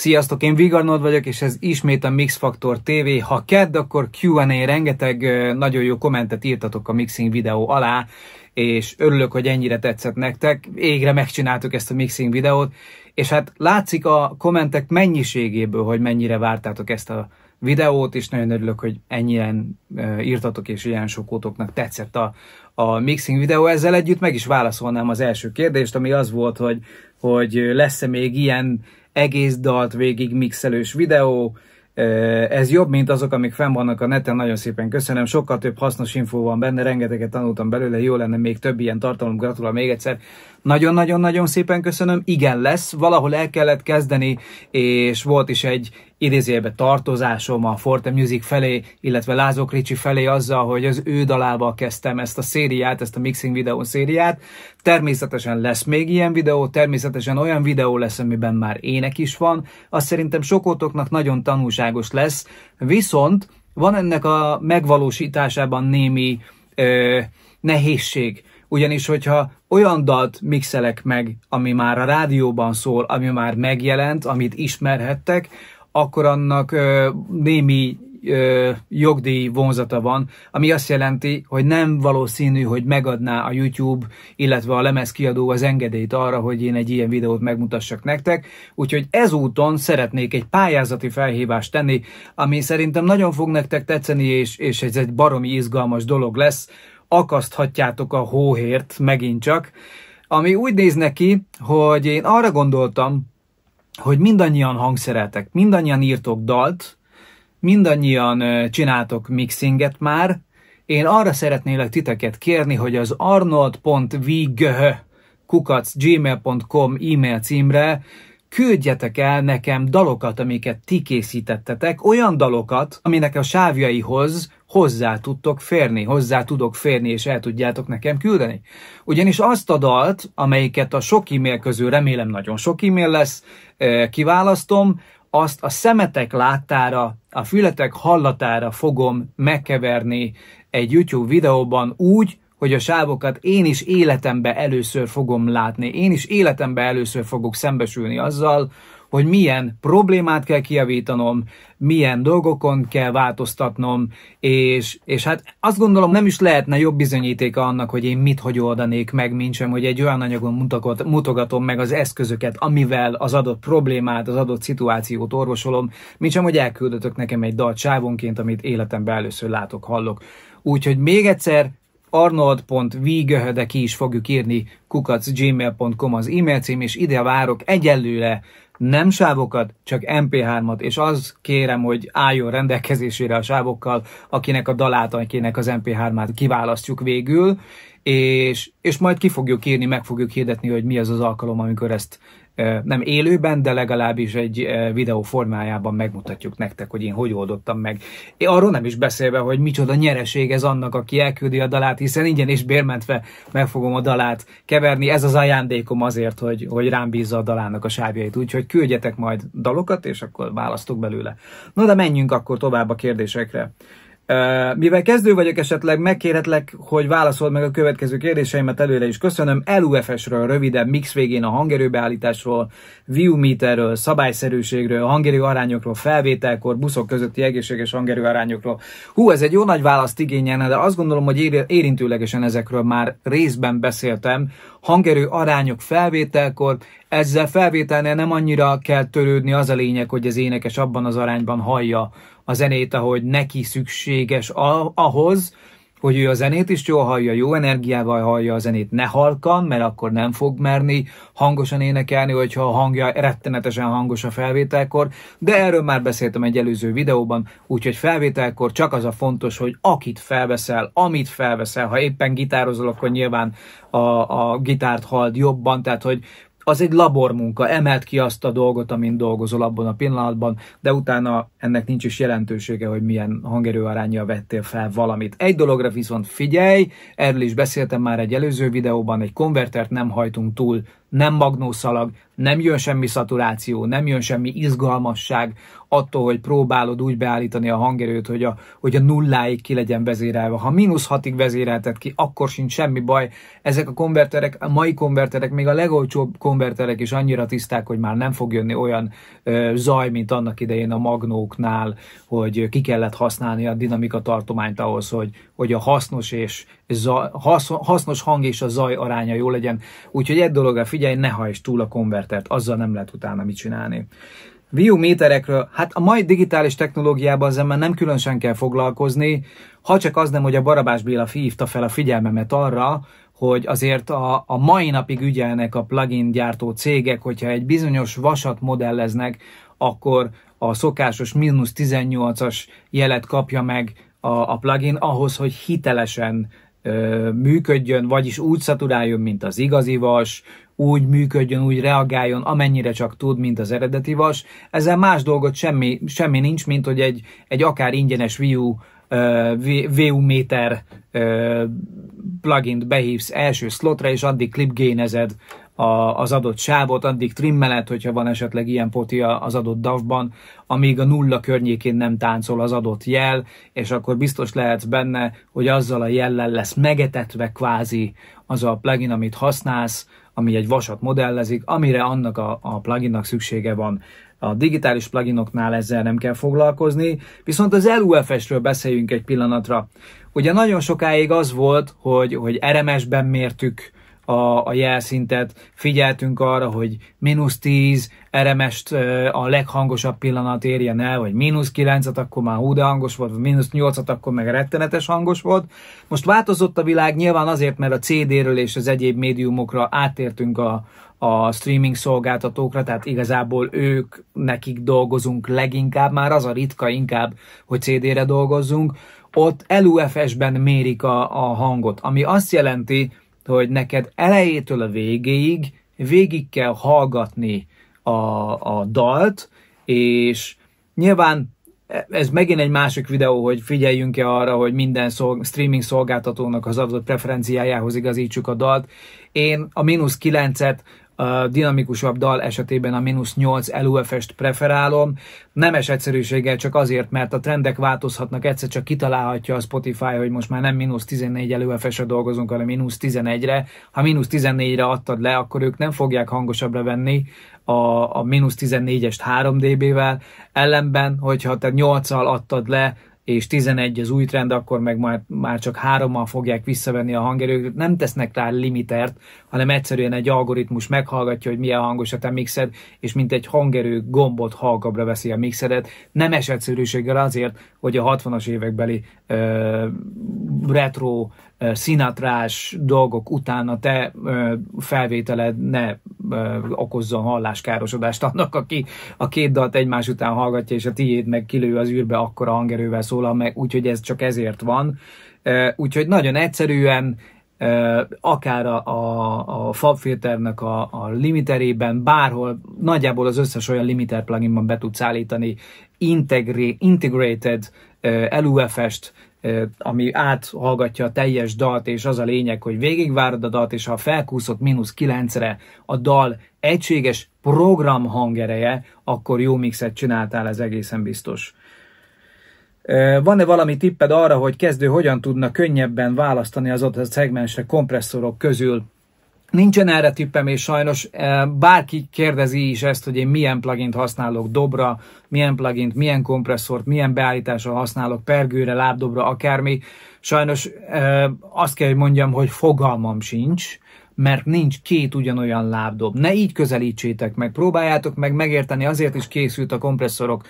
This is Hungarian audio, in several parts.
Sziasztok, én Vigarnod vagyok, és ez ismét a Mix Factor TV. Ha kedd, akkor Q&A rengeteg nagyon jó kommentet írtatok a mixing videó alá, és örülök, hogy ennyire tetszett nektek. Égre megcsináltuk ezt a mixing videót, és hát látszik a kommentek mennyiségéből, hogy mennyire vártátok ezt a videót, és nagyon örülök, hogy ennyien írtatok, és ilyen sokótoknak tetszett a, a mixing videó. Ezzel együtt meg is válaszolnám az első kérdést, ami az volt, hogy, hogy lesz-e még ilyen egész dalt végig mixelős videó, ez jobb, mint azok, amik fenn vannak a neten, nagyon szépen köszönöm, sokkal több hasznos infó van benne, rengeteget tanultam belőle, jó lenne még több ilyen tartalom, gratulál még egyszer. Nagyon-nagyon-nagyon szépen köszönöm. Igen, lesz. Valahol el kellett kezdeni, és volt is egy idézélbe tartozásom a Forte Music felé, illetve Lázó Kricsi felé azzal, hogy az ő dalával kezdtem ezt a szériát, ezt a mixing videó szériát. Természetesen lesz még ilyen videó, természetesen olyan videó lesz, amiben már ének is van. Azt szerintem sokotoknak nagyon tanulságos lesz, viszont van ennek a megvalósításában némi ö, nehézség ugyanis hogyha olyan dalt mixelek meg, ami már a rádióban szól, ami már megjelent, amit ismerhettek, akkor annak ö, némi ö, jogdíj vonzata van, ami azt jelenti, hogy nem valószínű, hogy megadná a YouTube, illetve a lemezkiadó az engedélyt arra, hogy én egy ilyen videót megmutassak nektek. Úgyhogy ezúton szeretnék egy pályázati felhívást tenni, ami szerintem nagyon fog nektek tetszeni, és, és ez egy baromi izgalmas dolog lesz, akaszthatjátok a hóhért megint csak, ami úgy néz neki, hogy én arra gondoltam, hogy mindannyian hangszereltek, mindannyian írtok dalt, mindannyian csináltok mixinget már, én arra szeretnélek titeket kérni, hogy az arnold.vig kukac.gmail.com e-mail címre küldjetek el nekem dalokat, amiket ti készítettetek, olyan dalokat, aminek a sávjaihoz hozzá tudtok férni, hozzá tudok férni, és el tudjátok nekem küldeni. Ugyanis azt a dalt, amelyiket a sok e-mail közül remélem nagyon sok e-mail lesz, kiválasztom, azt a szemetek láttára, a fületek hallatára fogom megkeverni egy YouTube videóban úgy, hogy a sávokat én is életembe először fogom látni, én is életembe először fogok szembesülni azzal, hogy milyen problémát kell kiavítanom, milyen dolgokon kell változtatnom, és, és hát azt gondolom nem is lehetne jobb bizonyítéka annak, hogy én mit hogy oldanék meg, mint sem, hogy egy olyan anyagon mutogatom meg az eszközöket, amivel az adott problémát, az adott szituációt orvosolom, mint sem, hogy elküldötök nekem egy dalt sávonként, amit életemben először látok, hallok. Úgyhogy még egyszer arnold.vigöhö, de ki is fogjuk írni kukacgmail.com az e-mail cím, és ide várok egyelőre nem sávokat, csak MP3-at, és az kérem, hogy álljon rendelkezésére a sávokkal, akinek a dalát, akinek az MP3-át kiválasztjuk végül, és, és majd ki fogjuk írni, meg fogjuk hirdetni, hogy mi az az alkalom, amikor ezt nem élőben, de legalábbis egy videó formájában megmutatjuk nektek, hogy én hogy oldottam meg. Én arról nem is beszélve, hogy micsoda nyereség ez annak, aki elküldi a dalát, hiszen ingyen és bérmentve meg fogom a dalát keverni. Ez az ajándékom azért, hogy, hogy rám bízza a dalának a sávjait. Úgyhogy küldjetek majd dalokat, és akkor választok belőle. Na de menjünk akkor tovább a kérdésekre. Mivel kezdő vagyok esetleg, megkérhetlek, hogy válaszold meg a következő kérdéseimet előre is. Köszönöm LUFS-ről, röviden mix végén a hangerőbeállításról, meterről, szabályszerűségről, hangerő arányokról, felvételkor, buszok közötti egészséges hangerő arányokról. Hú, ez egy jó nagy választ igényelne, de azt gondolom, hogy érintőlegesen ezekről már részben beszéltem, hangerő arányok felvételkor, ezzel felvételnél nem annyira kell törődni, az a lényeg, hogy az énekes abban az arányban hallja a zenét, ahogy neki szükséges ahhoz, hogy ő a zenét is jól hallja, jó energiával hallja a zenét, ne halkan, mert akkor nem fog merni hangosan énekelni, hogyha a hangja rettenetesen hangos a felvételkor, de erről már beszéltem egy előző videóban, úgyhogy felvételkor csak az a fontos, hogy akit felveszel, amit felveszel, ha éppen gitározol, akkor nyilván a, a gitárt halld jobban, tehát hogy az egy labormunka, emelt ki azt a dolgot, amin dolgozol abban a pillanatban, de utána ennek nincs is jelentősége, hogy milyen hangerőarányjal vettél fel valamit. Egy dologra viszont figyelj, erről is beszéltem már egy előző videóban, egy konvertert nem hajtunk túl, nem magnószalag, nem jön semmi szaturáció, nem jön semmi izgalmasság attól, hogy próbálod úgy beállítani a hangerőt, hogy a, hogy a nulláig ki legyen vezérelve. Ha mínusz hatig vezérelted ki, akkor sincs semmi baj. Ezek a konverterek, a mai konverterek, még a legolcsóbb konverterek is annyira tiszták, hogy már nem fog jönni olyan ö, zaj, mint annak idején a magnóknál, hogy ki kellett használni a dinamika tartományt ahhoz, hogy, hogy a hasznos és zaj, hasznos hang és a zaj aránya jó legyen. Úgyhogy egy dologra figyelj, ne hajts túl a konverter métert, azzal nem lehet utána mit csinálni. View méterekről, hát a mai digitális technológiában az ember nem különösen kell foglalkozni, ha csak az nem, hogy a Barabás Béla hívta fel a figyelmemet arra, hogy azért a, a mai napig ügyelnek a plugin gyártó cégek, hogyha egy bizonyos vasat modelleznek, akkor a szokásos mínusz 18-as jelet kapja meg a, a plugin ahhoz, hogy hitelesen működjön, vagyis úgy szaturáljon, mint az igazi vas, úgy működjön, úgy reagáljon, amennyire csak tud, mint az eredeti vas. Ezzel más dolgot semmi, semmi nincs, mint hogy egy, egy akár ingyenes VU, VU-méter plugin behívsz első slotra, és addig clipgénezed a, az adott sávot, addig trimmeled, hogyha van esetleg ilyen potia az adott davban, amíg a nulla környékén nem táncol az adott jel, és akkor biztos lehetsz benne, hogy azzal a jellel lesz megetetve kvázi az a plugin, amit használsz, ami egy vasat modellezik, amire annak a, a pluginnak szüksége van. A digitális pluginoknál ezzel nem kell foglalkozni, viszont az LUFS-ről beszéljünk egy pillanatra. Ugye nagyon sokáig az volt, hogy, hogy RMS-ben mértük, a, a jelszintet, figyeltünk arra, hogy mínusz 10, eremest a leghangosabb pillanat érjen el, vagy mínusz 9-et, akkor már hú de hangos volt, vagy mínusz 8-at, akkor meg rettenetes hangos volt. Most változott a világ nyilván azért, mert a CD-ről és az egyéb médiumokra átértünk a, a streaming szolgáltatókra, tehát igazából ők, nekik dolgozunk leginkább, már az a ritka inkább, hogy CD-re dolgozzunk, ott LUFS-ben mérik a, a hangot, ami azt jelenti, hogy neked elejétől a végéig végig kell hallgatni a, a dalt, és nyilván ez megint egy másik videó, hogy figyeljünk-e arra, hogy minden szolg- streaming szolgáltatónak az adott preferenciájához igazítsuk a dalt. Én a mínusz kilencet dinamikusabb dal esetében a mínusz 8 LUF-est preferálom. Nemes egyszerűséggel csak azért, mert a trendek változhatnak, egyszer csak kitalálhatja a Spotify, hogy most már nem mínusz 14 LUF-esre dolgozunk, hanem mínusz 11-re. Ha mínusz 14-re adtad le, akkor ők nem fogják hangosabbra venni a, a mínusz 14-est 3 dB-vel. Ellenben, hogyha te 8-al adtad le, és 11 az új trend, akkor meg már, már csak hárommal fogják visszavenni a hangerőt, nem tesznek rá limitert, hanem egyszerűen egy algoritmus meghallgatja, hogy milyen hangos a te mixed, és mint egy hangerő gombot halkabbra veszi a mixedet, Nem esetszerűséggel azért, hogy a 60-as évekbeli ö, retro színatrás dolgok után a te felvételed ne okozzon halláskárosodást annak, aki a két dalt egymás után hallgatja, és a tiéd meg kilő az űrbe, akkor a hangerővel szólal meg, úgyhogy ez csak ezért van. Úgyhogy nagyon egyszerűen akár a, a, a FabFilternek a, a limiterében, bárhol, nagyjából az összes olyan limiter pluginban be tudsz állítani integri, integrated lufs est ami áthallgatja a teljes dalt, és az a lényeg, hogy végigvárod a dalt, és ha felkúszott mínusz kilencre a dal egységes program hangereje, akkor jó mixet csináltál, ez egészen biztos. Van-e valami tipped arra, hogy kezdő hogyan tudna könnyebben választani az adott szegmensre kompresszorok közül? Nincsen erre tippem, és sajnos eh, bárki kérdezi is ezt, hogy én milyen plugint használok dobra, milyen plugint, milyen kompresszort, milyen beállításra használok, pergőre, lábdobra, akármi. Sajnos eh, azt kell, hogy mondjam, hogy fogalmam sincs mert nincs két ugyanolyan lábdob. Ne így közelítsétek meg, próbáljátok meg megérteni, azért is készült a kompresszorok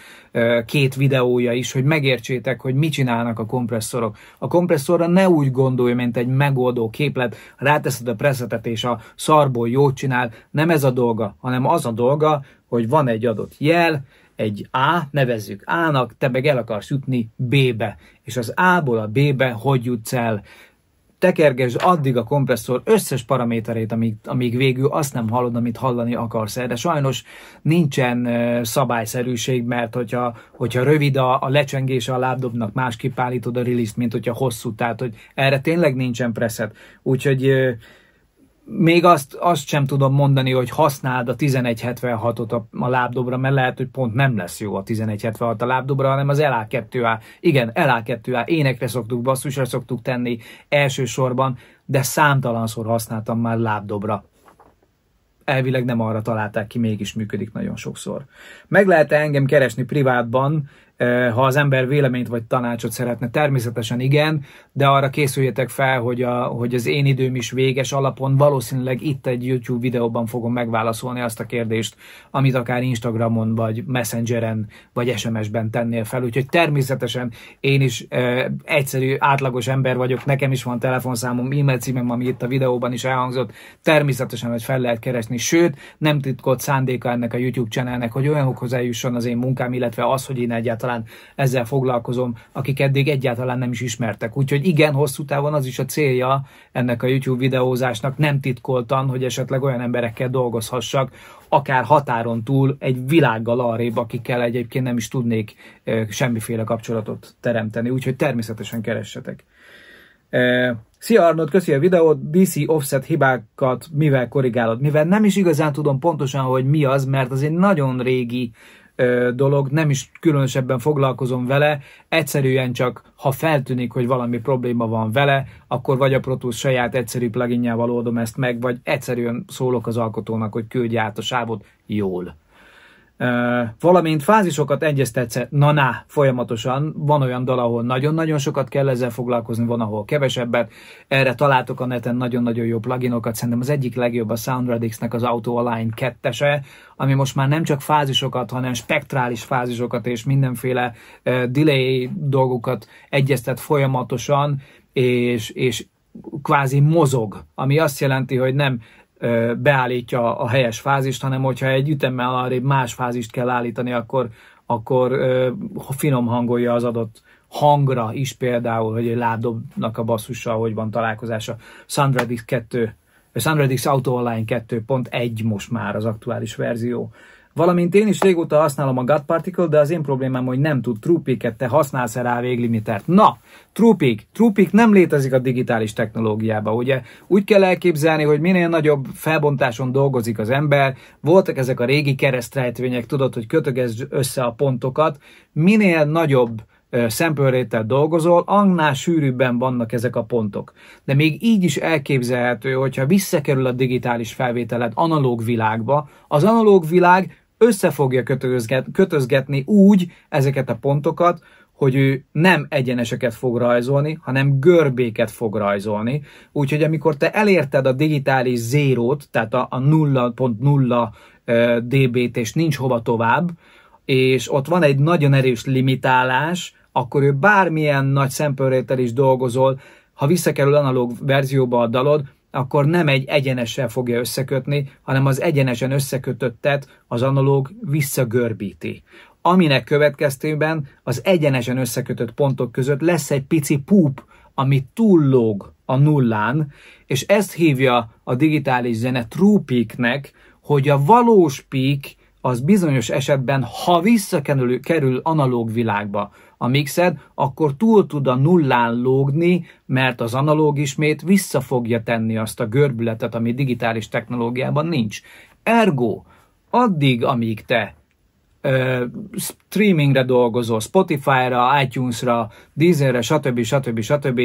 két videója is, hogy megértsétek, hogy mit csinálnak a kompresszorok. A kompresszorra ne úgy gondolj, mint egy megoldó képlet, ráteszed a presetet és a szarból jót csinál, nem ez a dolga, hanem az a dolga, hogy van egy adott jel, egy A, nevezzük A-nak, te meg el akarsz jutni B-be. És az A-ból a B-be hogy jutsz el? tekergesd addig a kompresszor összes paraméterét, amíg, amíg végül azt nem hallod, amit hallani akarsz. De sajnos nincsen szabályszerűség, mert hogyha, hogyha rövid a, a lecsengése a lábdobnak, másképp állítod a release mint hogyha hosszú, tehát hogy erre tényleg nincsen preset. Úgyhogy még azt, azt sem tudom mondani, hogy használd a 1176-ot a, a lábdobra, mert lehet, hogy pont nem lesz jó a 1176 a lábdobra, hanem az LA2A. Igen, LA2A, énekre szoktuk, basszusra szoktuk tenni elsősorban, de számtalanszor használtam már lábdobra. Elvileg nem arra találták ki, mégis működik nagyon sokszor. Meg lehet -e engem keresni privátban, ha az ember véleményt vagy tanácsot szeretne, természetesen igen, de arra készüljetek fel, hogy, a, hogy az én időm is véges alapon valószínűleg itt egy YouTube videóban fogom megválaszolni azt a kérdést, amit akár Instagramon, vagy Messengeren, vagy SMS-ben tennél fel, úgyhogy természetesen én is e, egyszerű, átlagos ember vagyok, nekem is van telefonszámom, e-mail címem, ami itt a videóban is elhangzott, természetesen, hogy fel lehet keresni, sőt, nem titkolt szándéka ennek a YouTube csenelnek, hogy olyanokhoz eljusson az én munkám, illetve az, hogy én egyáltalán egyáltalán ezzel foglalkozom, akik eddig egyáltalán nem is ismertek. Úgyhogy igen, hosszú távon az is a célja ennek a YouTube videózásnak, nem titkoltan, hogy esetleg olyan emberekkel dolgozhassak, akár határon túl, egy világgal arrébb, akikkel egyébként nem is tudnék semmiféle kapcsolatot teremteni. Úgyhogy természetesen keressetek. Szia Arnold, köszi a videót, DC offset hibákat mivel korrigálod? Mivel nem is igazán tudom pontosan, hogy mi az, mert az egy nagyon régi dolog, nem is különösebben foglalkozom vele, egyszerűen csak, ha feltűnik, hogy valami probléma van vele, akkor vagy a Pro Tools saját egyszerű pluginjával oldom ezt meg, vagy egyszerűen szólok az alkotónak, hogy küldje át a sávot jól valamint fázisokat egyeztetsz na-na folyamatosan. Van olyan dal, ahol nagyon-nagyon sokat kell ezzel foglalkozni, van, ahol kevesebbet. Erre találtok a neten nagyon-nagyon jó pluginokat. Szerintem az egyik legjobb a Soundradix-nek az Auto Align 2-ese, ami most már nem csak fázisokat, hanem spektrális fázisokat és mindenféle uh, delay dolgokat egyeztet folyamatosan, és, és kvázi mozog, ami azt jelenti, hogy nem beállítja a helyes fázist, hanem hogyha egy ütemmel arrébb más fázist kell állítani, akkor, akkor finom hangolja az adott hangra is például, hogy egy lábdobnak a basszussal hogy van találkozása. Sundredix 2, Sundredix Auto Online 2.1 most már az aktuális verzió Valamint én is régóta használom a gut particle, de az én problémám, hogy nem tud truepic te használsz -e rá véglimitert. Na, TruePic. TruePic nem létezik a digitális technológiába, ugye? Úgy kell elképzelni, hogy minél nagyobb felbontáson dolgozik az ember, voltak ezek a régi keresztrejtvények, tudod, hogy kötögezz össze a pontokat, minél nagyobb szempőréttel dolgozol, annál sűrűbben vannak ezek a pontok. De még így is elképzelhető, hogyha visszakerül a digitális felvételed analóg világba, az analóg világ össze fogja kötözget, kötözgetni úgy ezeket a pontokat, hogy ő nem egyeneseket fog rajzolni, hanem görbéket fog rajzolni. Úgyhogy amikor te elérted a digitális zérót, tehát a, a 0.0 dB-t, és nincs hova tovább, és ott van egy nagyon erős limitálás, akkor ő bármilyen nagy szempörrétel is dolgozol, ha visszakerül analóg verzióba a dalod, akkor nem egy egyenessel fogja összekötni, hanem az egyenesen összekötöttet az analóg visszagörbíti. Aminek következtében az egyenesen összekötött pontok között lesz egy pici púp, ami túllóg a nullán, és ezt hívja a digitális zene true hogy a valós peak az bizonyos esetben, ha visszakerül kerül analóg világba a mixed, akkor túl tud a nullán lógni, mert az analóg ismét vissza fogja tenni azt a görbületet, ami digitális technológiában nincs. Ergo, addig, amíg te ö, streamingre dolgozol, Spotify-ra, iTunes-ra, Disney-re, stb. stb. stb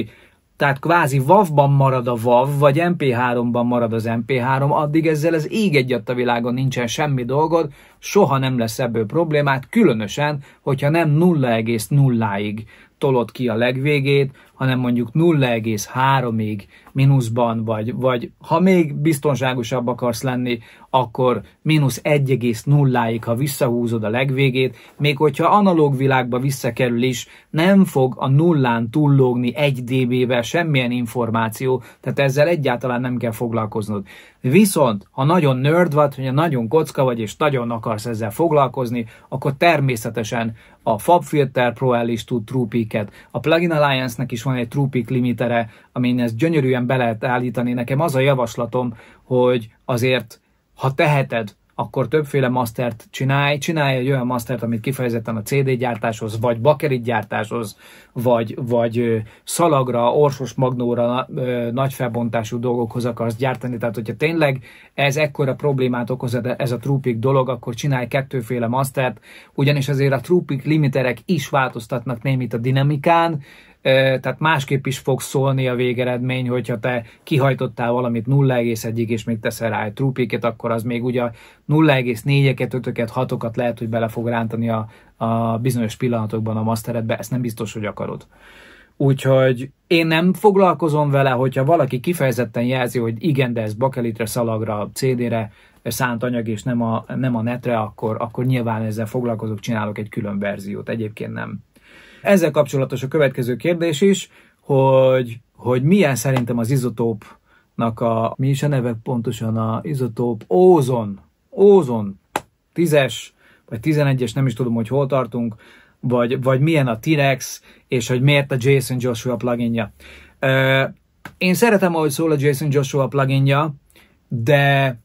tehát kvázi WAV-ban marad a WAV, vagy MP3-ban marad az MP3, addig ezzel az ég egyet a világon nincsen semmi dolgod, soha nem lesz ebből problémát, különösen, hogyha nem 0,0-ig tolod ki a legvégét, hanem mondjuk 0,3-ig mínuszban vagy, vagy ha még biztonságosabb akarsz lenni, akkor mínusz 1,0-ig, ha visszahúzod a legvégét, még hogyha analóg világba visszakerül is, nem fog a nullán túllógni 1 dB-vel semmilyen információ, tehát ezzel egyáltalán nem kell foglalkoznod. Viszont, ha nagyon nerd vagy, hogyha nagyon kocka vagy, és nagyon akarsz ezzel foglalkozni, akkor természetesen a FabFilter Pro el is tud TruePeak-et, a Plugin Alliance-nek is van egy trópik limitere, amin ezt gyönyörűen be lehet állítani. Nekem az a javaslatom, hogy azért, ha teheted, akkor többféle mastert csinálj, csinálj egy olyan mastert, amit kifejezetten a CD gyártáshoz, vagy bakerit gyártáshoz, vagy, vagy szalagra, orsos magnóra, nagy felbontású dolgokhoz akarsz gyártani. Tehát, hogyha tényleg ez ekkora problémát okoz ez a Trupik dolog, akkor csinálj kettőféle mastert, ugyanis azért a Trupik limiterek is változtatnak némit a dinamikán, tehát másképp is fog szólni a végeredmény, hogyha te kihajtottál valamit 0,1-ig, és még teszel rá egy trupiket, akkor az még ugye 0,4-eket, 5-öket, 6-okat lehet, hogy bele fog rántani a, a bizonyos pillanatokban a masteredbe, ezt nem biztos, hogy akarod. Úgyhogy én nem foglalkozom vele, hogyha valaki kifejezetten jelzi, hogy igen, de ez bakelitre, szalagra, CD-re szánt anyag, és nem a, nem a netre, akkor, akkor nyilván ezzel foglalkozok, csinálok egy külön verziót. Egyébként nem. Ezzel kapcsolatos a következő kérdés is, hogy, hogy milyen szerintem az izotópnak a, mi is a neve pontosan a izotóp, ózon, ózon, tízes, vagy tizenegyes nem is tudom, hogy hol tartunk, vagy, vagy milyen a T-Rex, és hogy miért a Jason Joshua pluginja. Én szeretem, ahogy szól a Jason Joshua pluginja, de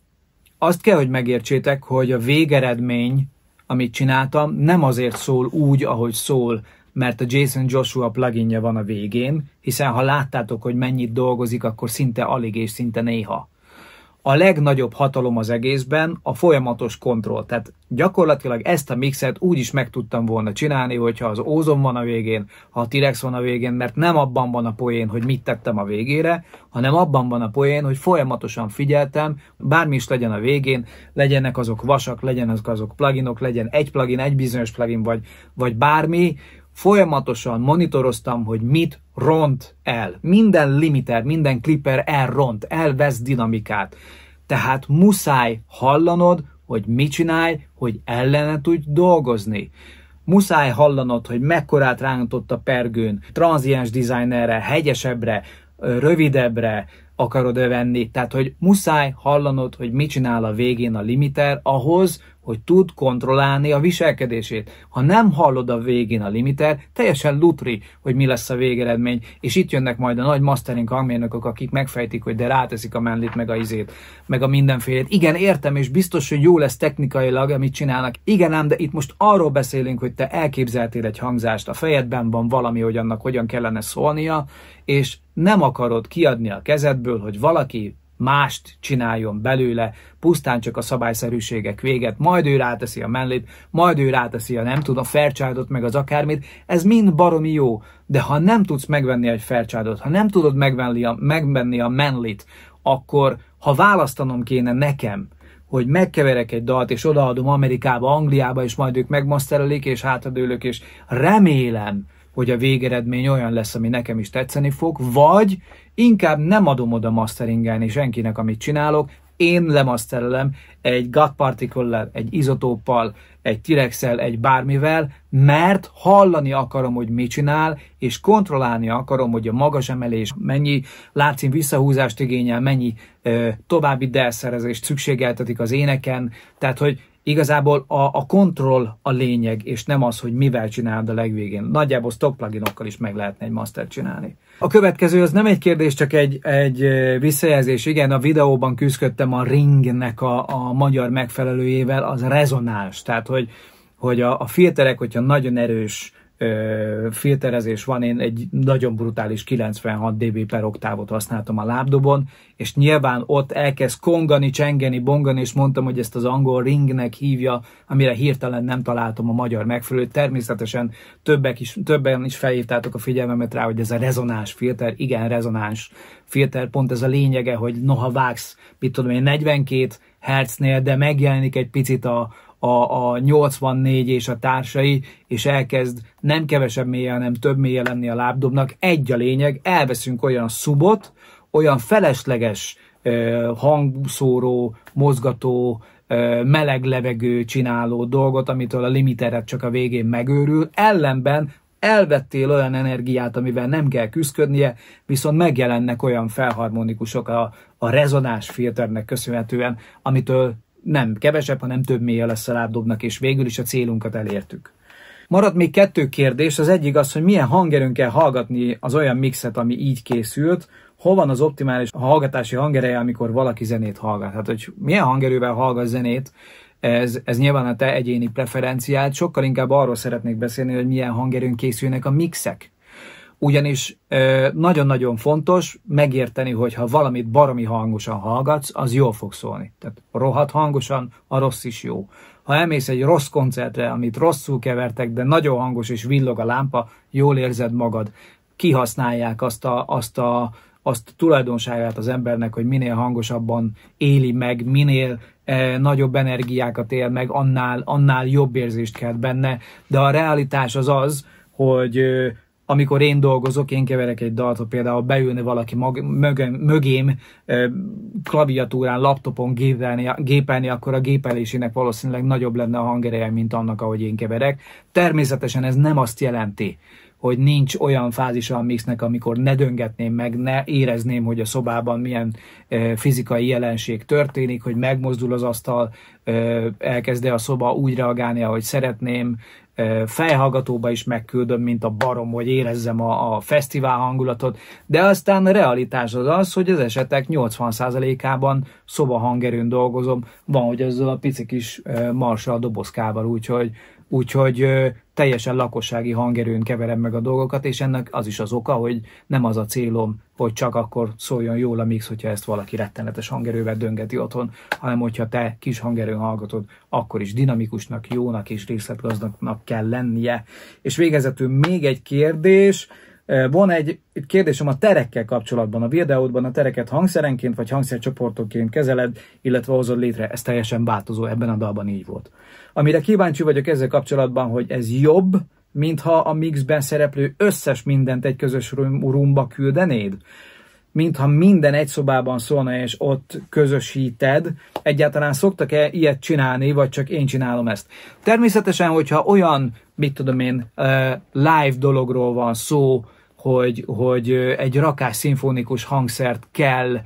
azt kell, hogy megértsétek, hogy a végeredmény, amit csináltam, nem azért szól úgy, ahogy szól mert a Jason Joshua pluginja van a végén, hiszen ha láttátok, hogy mennyit dolgozik, akkor szinte alig és szinte néha. A legnagyobb hatalom az egészben a folyamatos kontroll, tehát gyakorlatilag ezt a mixet úgy is meg tudtam volna csinálni, hogyha az ózon van a végén, ha a T-Rex van a végén, mert nem abban van a poén, hogy mit tettem a végére, hanem abban van a poén, hogy folyamatosan figyeltem, bármi is legyen a végén, legyenek azok vasak, legyenek azok pluginok, legyen egy plugin, egy bizonyos plugin, vagy, vagy bármi, folyamatosan monitoroztam, hogy mit ront el. Minden limiter, minden clipper elront, elvesz dinamikát. Tehát muszáj hallanod, hogy mit csinálj, hogy ellene tudj dolgozni. Muszáj hallanod, hogy mekkorát rántott a pergőn, tranziens dizájnerre, hegyesebbre, rövidebbre akarod övenni. tehát hogy muszáj hallanod, hogy mit csinál a végén a limiter ahhoz, hogy tud kontrollálni a viselkedését. Ha nem hallod a végén a limiter, teljesen lutri, hogy mi lesz a végeredmény, és itt jönnek majd a nagy mastering hangmérnökök, akik megfejtik, hogy de ráteszik a menlit, meg a izét, meg a mindenfélét. Igen, értem, és biztos, hogy jó lesz technikailag, amit csinálnak. Igen, ám, de itt most arról beszélünk, hogy te elképzeltél egy hangzást, a fejedben van valami, hogy annak hogyan kellene szólnia, és nem akarod kiadni a kezedből, hogy valaki mást csináljon belőle, pusztán csak a szabályszerűségek véget, majd ő ráteszi a mellét, majd ő ráteszi a nem tudom, a fairchildot, meg az akármit, ez mind baromi jó, de ha nem tudsz megvenni egy fairchildot, ha nem tudod megvenni a, megvenni a menlit, akkor ha választanom kéne nekem, hogy megkeverek egy dalt, és odaadom Amerikába, Angliába, és majd ők megmaszterelik, és hátradőlök, és remélem, hogy a végeredmény olyan lesz, ami nekem is tetszeni fog, vagy inkább nem adom oda masteringelni senkinek, amit csinálok, én lemaszterelem egy gut particle egy izotóppal, egy tirexel, egy bármivel, mert hallani akarom, hogy mit csinál, és kontrollálni akarom, hogy a magas emelés mennyi látszín visszahúzást igényel, mennyi ö, további delszerezést szükségeltetik az éneken, tehát hogy Igazából a, a kontroll a lényeg, és nem az, hogy mivel csinálod a legvégén. Nagyjából stock pluginokkal is meg lehetne egy master csinálni. A következő az nem egy kérdés, csak egy, egy visszajelzés. Igen, a videóban küzdöttem a ringnek a, a magyar megfelelőjével, az rezonáns. Tehát, hogy, hogy a, a filterek, hogyha nagyon erős filterezés van, én egy nagyon brutális 96 dB per oktávot használtam a lábdobon, és nyilván ott elkezd kongani, csengeni, bongani, és mondtam, hogy ezt az angol ringnek hívja, amire hirtelen nem találtam a magyar megfelelőt. Természetesen többek is, többen is felhívtátok a figyelmemet rá, hogy ez a rezonáns filter, igen, rezonáns filter, pont ez a lényege, hogy noha vágsz, mit tudom én, 42 hertznél, de megjelenik egy picit a, a, a 84 és a társai, és elkezd nem kevesebb mélye, hanem több mélye lenni a lábdobnak. Egy a lényeg, elveszünk olyan szubot, olyan felesleges ö, hangszóró, mozgató, meleg levegő csináló dolgot, amitől a limiteret csak a végén megőrül, ellenben elvettél olyan energiát, amivel nem kell küzdködnie, viszont megjelennek olyan felharmonikusok a, a rezonás filternek köszönhetően, amitől nem kevesebb, hanem több mélye lesz a lábdobnak, és végül is a célunkat elértük. Maradt még kettő kérdés, az egyik az, hogy milyen hangerőn kell hallgatni az olyan mixet, ami így készült, hol van az optimális hallgatási hangereje, amikor valaki zenét hallgat. Hát, hogy milyen hangerővel hallgat zenét, ez, ez nyilván a te egyéni preferenciád, sokkal inkább arról szeretnék beszélni, hogy milyen hangerőn készülnek a mixek ugyanis nagyon-nagyon fontos megérteni, hogy ha valamit baromi hangosan hallgatsz, az jól fog szólni. Tehát rohadt hangosan, a rossz is jó. Ha elmész egy rossz koncertre, amit rosszul kevertek, de nagyon hangos és villog a lámpa, jól érzed magad. Kihasználják azt a, azt a azt a tulajdonságát az embernek, hogy minél hangosabban éli meg, minél eh, nagyobb energiákat él meg, annál, annál jobb érzést kelt benne. De a realitás az az, hogy amikor én dolgozok, én keverek egy dalt, például beülni valaki mag, mögöm, mögém klaviatúrán, laptopon gépelni, gépelni, akkor a gépelésének valószínűleg nagyobb lenne a hangereje, mint annak, ahogy én keverek. Természetesen ez nem azt jelenti, hogy nincs olyan fázisa a mixnek, amikor ne döngetném meg, ne érezném, hogy a szobában milyen fizikai jelenség történik, hogy megmozdul az asztal, elkezde a szoba úgy reagálni, ahogy szeretném, ö, fejhallgatóba is megküldöm, mint a barom, hogy érezzem a, a fesztivál hangulatot, de aztán a realitás az az, hogy az esetek 80%-ában szoba hangerőn dolgozom, van, hogy ezzel a pici kis marsal a dobozkával, úgyhogy Úgyhogy teljesen lakossági hangerőn keverem meg a dolgokat, és ennek az is az oka, hogy nem az a célom, hogy csak akkor szóljon jól a mix, hogyha ezt valaki rettenetes hangerővel döngeti otthon, hanem hogyha te kis hangerőn hallgatod, akkor is dinamikusnak, jónak és részletgazdagnak kell lennie. És végezetül még egy kérdés, van egy kérdésem a terekkel kapcsolatban. A videódban a tereket hangszerenként vagy hangszercsoportokként kezeled, illetve hozod létre. Ez teljesen változó, ebben a dalban így volt. Amire kíváncsi vagyok ezzel kapcsolatban, hogy ez jobb, mintha a mixben szereplő összes mindent egy közös rumba küldenéd? mintha minden egy szobában szólna, és ott közösíted. Egyáltalán szoktak-e ilyet csinálni, vagy csak én csinálom ezt? Természetesen, hogyha olyan, mit tudom én, live dologról van szó, hogy, hogy egy rakás szimfonikus hangszert kell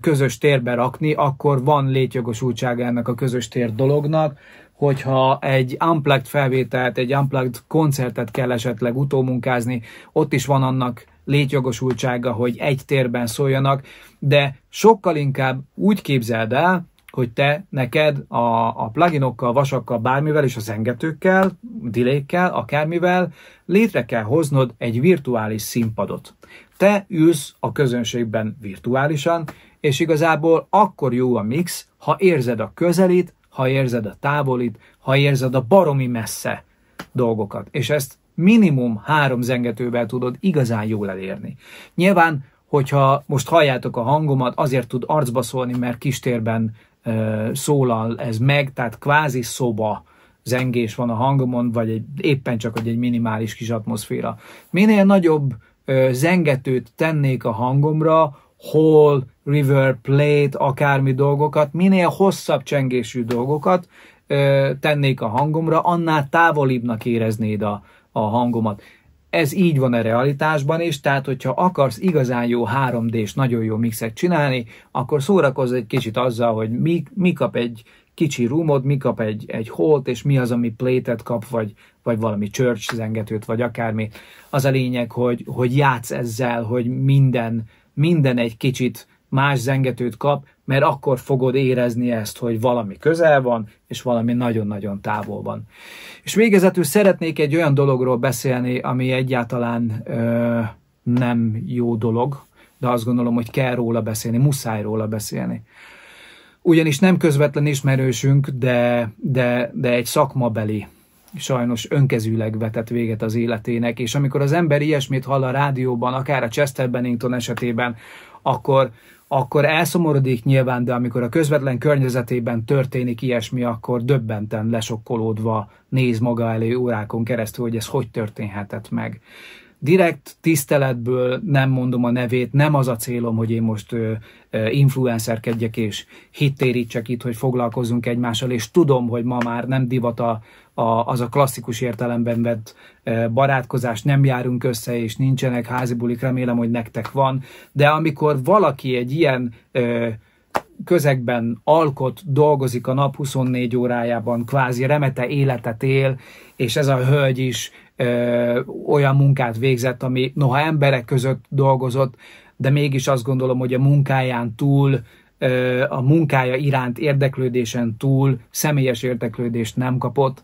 közös térbe rakni, akkor van létjogosultsága ennek a közös tér dolognak, hogyha egy unplugged felvételt, egy unplugged koncertet kell esetleg utómunkázni, ott is van annak létjogosultsága, hogy egy térben szóljanak, de sokkal inkább úgy képzeld el, hogy te neked a, a pluginokkal, vasakkal, bármivel és a zengetőkkel, dilékkel, akármivel létre kell hoznod egy virtuális színpadot. Te ülsz a közönségben virtuálisan, és igazából akkor jó a mix, ha érzed a közelit, ha érzed a távolit, ha érzed a baromi messze dolgokat. És ezt minimum három zengetővel tudod igazán jól elérni. Nyilván hogyha most halljátok a hangomat, azért tud arcba szólni, mert kistérben szólal ez meg, tehát kvázi szoba zengés van a hangomon, vagy egy, éppen csak hogy egy minimális kis atmoszféra. Minél nagyobb zengetőt tennék a hangomra, hall, river, plate, akármi dolgokat, minél hosszabb csengésű dolgokat tennék a hangomra, annál távolibbnak éreznéd a, a hangomat ez így van a realitásban is, tehát hogyha akarsz igazán jó 3D-s, nagyon jó mixet csinálni, akkor szórakozz egy kicsit azzal, hogy mi, mi kap egy kicsi roomot, mi kap egy, egy holt, és mi az, ami plétet kap, vagy, vagy valami church zengetőt, vagy akármi. Az a lényeg, hogy, hogy játsz ezzel, hogy minden, minden egy kicsit más zengetőt kap, mert akkor fogod érezni ezt, hogy valami közel van, és valami nagyon-nagyon távol van. És végezetül szeretnék egy olyan dologról beszélni, ami egyáltalán ö, nem jó dolog, de azt gondolom, hogy kell róla beszélni, muszáj róla beszélni. Ugyanis nem közvetlen ismerősünk, de, de, de egy szakmabeli sajnos önkezűleg vetett véget az életének, és amikor az ember ilyesmit hall a rádióban, akár a Chester Bennington esetében, akkor, akkor elszomorodik nyilván, de amikor a közvetlen környezetében történik ilyesmi, akkor döbbenten lesokkolódva néz maga elé órákon keresztül, hogy ez hogy történhetett meg direkt tiszteletből nem mondom a nevét, nem az a célom, hogy én most influencerkedjek és hittérítsek itt, hogy foglalkozunk egymással, és tudom, hogy ma már nem divat a, a, az a klasszikus értelemben vett barátkozás, nem járunk össze, és nincsenek bulik, remélem, hogy nektek van, de amikor valaki egy ilyen ö, közegben alkot, dolgozik a nap 24 órájában, kvázi remete életet él, és ez a hölgy is ö, olyan munkát végzett, ami noha emberek között dolgozott, de mégis azt gondolom, hogy a munkáján túl, ö, a munkája iránt érdeklődésen túl személyes érdeklődést nem kapott.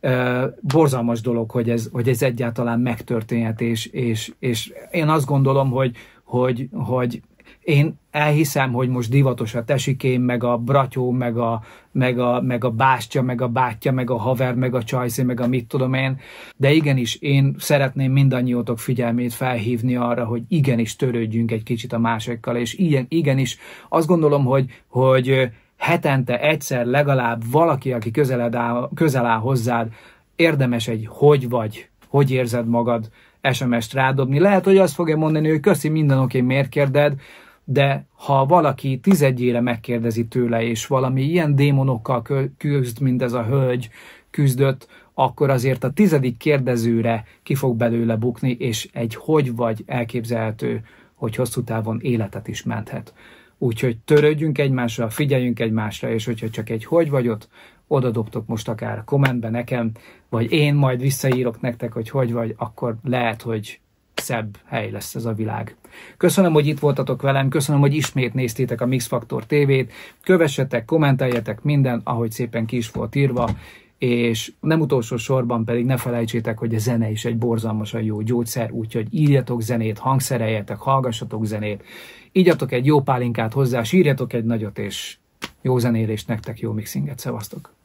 Ö, borzalmas dolog, hogy ez, hogy ez egyáltalán megtörténhet, és, és, és én azt gondolom, hogy, hogy, hogy én elhiszem, hogy most divatos a tesikém, meg a bratyó, meg a, meg a, meg a bástya, meg a bátyja, meg a haver, meg a csajszé, meg a mit tudom én, de igenis én szeretném mindannyiótok figyelmét felhívni arra, hogy igenis törődjünk egy kicsit a másokkal, és igen, igenis azt gondolom, hogy, hogy hetente egyszer legalább valaki, aki közel áll, közel áll hozzád, érdemes egy hogy vagy, hogy érzed magad, SMS-t rádobni. Lehet, hogy azt fogja mondani, hogy köszi minden oké, miért kérded, de ha valaki tizedjére megkérdezi tőle, és valami ilyen démonokkal küzd, mint ez a hölgy küzdött, akkor azért a tizedik kérdezőre ki fog belőle bukni, és egy hogy vagy elképzelhető, hogy hosszú távon életet is menthet. Úgyhogy törődjünk egymásra, figyeljünk egymásra, és hogyha csak egy hogy vagyot oda dobtok most akár kommentbe nekem, vagy én majd visszaírok nektek, hogy hogy vagy, akkor lehet, hogy szebb hely lesz ez a világ. Köszönöm, hogy itt voltatok velem, köszönöm, hogy ismét néztétek a Mix Factor TV-t, kövessetek, kommenteljetek minden, ahogy szépen ki is volt írva, és nem utolsó sorban pedig ne felejtsétek, hogy a zene is egy borzalmasan jó gyógyszer, úgyhogy írjatok zenét, hangszereljetek, hallgassatok zenét, ígyatok egy jó pálinkát hozzá, sírjatok egy nagyot, és jó zenélést nektek, jó mixinget, szevasztok!